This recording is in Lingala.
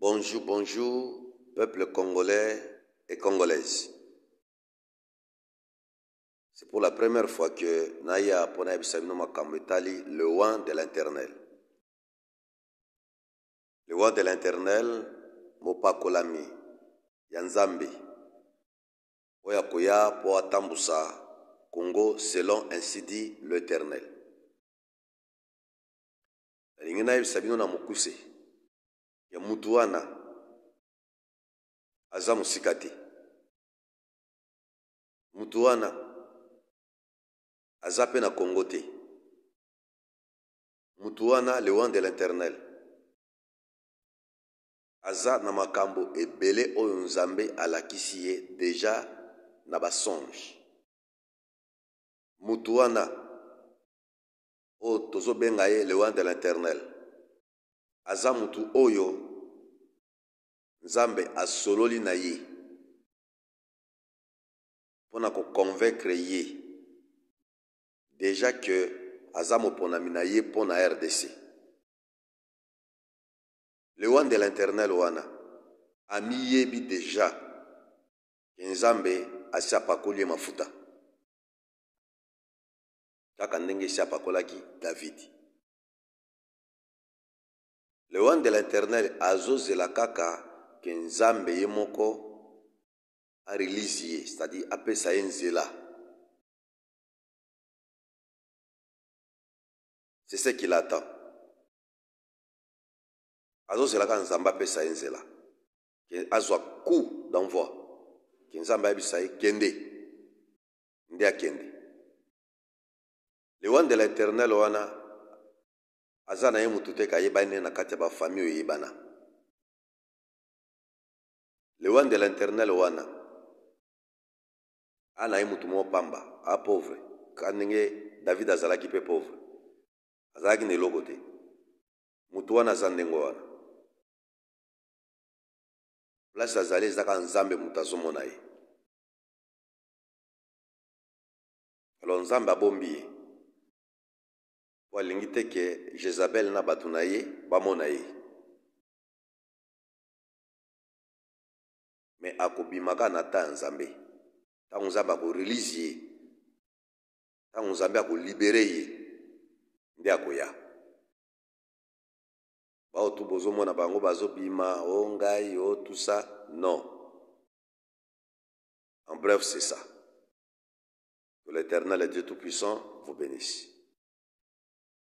Bonjour, bonjour, peuple congolais et congolaise. C'est pour la première fois que Naya pona Samino makamutali le roi de l'internel. roi de l'internel mopakolami Yanzambi, Oyakoya Oya congo selon ainsi dit l'éternel L'ingénieur mutu wana aza mosika te mutu wana aza mpe na kongo te mutu wana lewan de l'internel aza na makambo ebele oyo nzambe alakisi ye deja na basonge mutu wana oyo tozobenga ye lewan de l'internel aza mutu oyo nzambe asololi na ye mpo na koconvaincre ye deja ke aza moponami na ye mpo na rdc lewandela internel wana amiyebi deja ke nzambe asi apakoli ye mafuta kaka ndenge esi apakolaki davidi lewandela internel azozela kaka ke nzambe ye moko arelise ye cetadire apesa ye nzela c'est ce qu'il attend azozelaka nzambe apesa ye nzela ke azwa coup d'envoi ke nzambe ayebisa ye kende nde akende liwandela eternel wana aza na ye mutu te kayebani na kati ya bafami oyebana liwande la internele wana ana ye mutu moko pamba apauvre ka ndenge david azalaki mpe pauvre azalaki na eloko te mutu wana aza ndenge wana place azali eza kaka nzambe mutu azomona ye alo nzambe abombi ye po alingi te ke jezabel na bato na ye bamona ye Mais akobimaka na ta ya nzambe ntango nzambe libéré, ye ntango nzambe ye nde akoya bango, bazo bima, bango o ça? non en bref c'est ça que l'éternel le dieu tout-puissant vous bénisse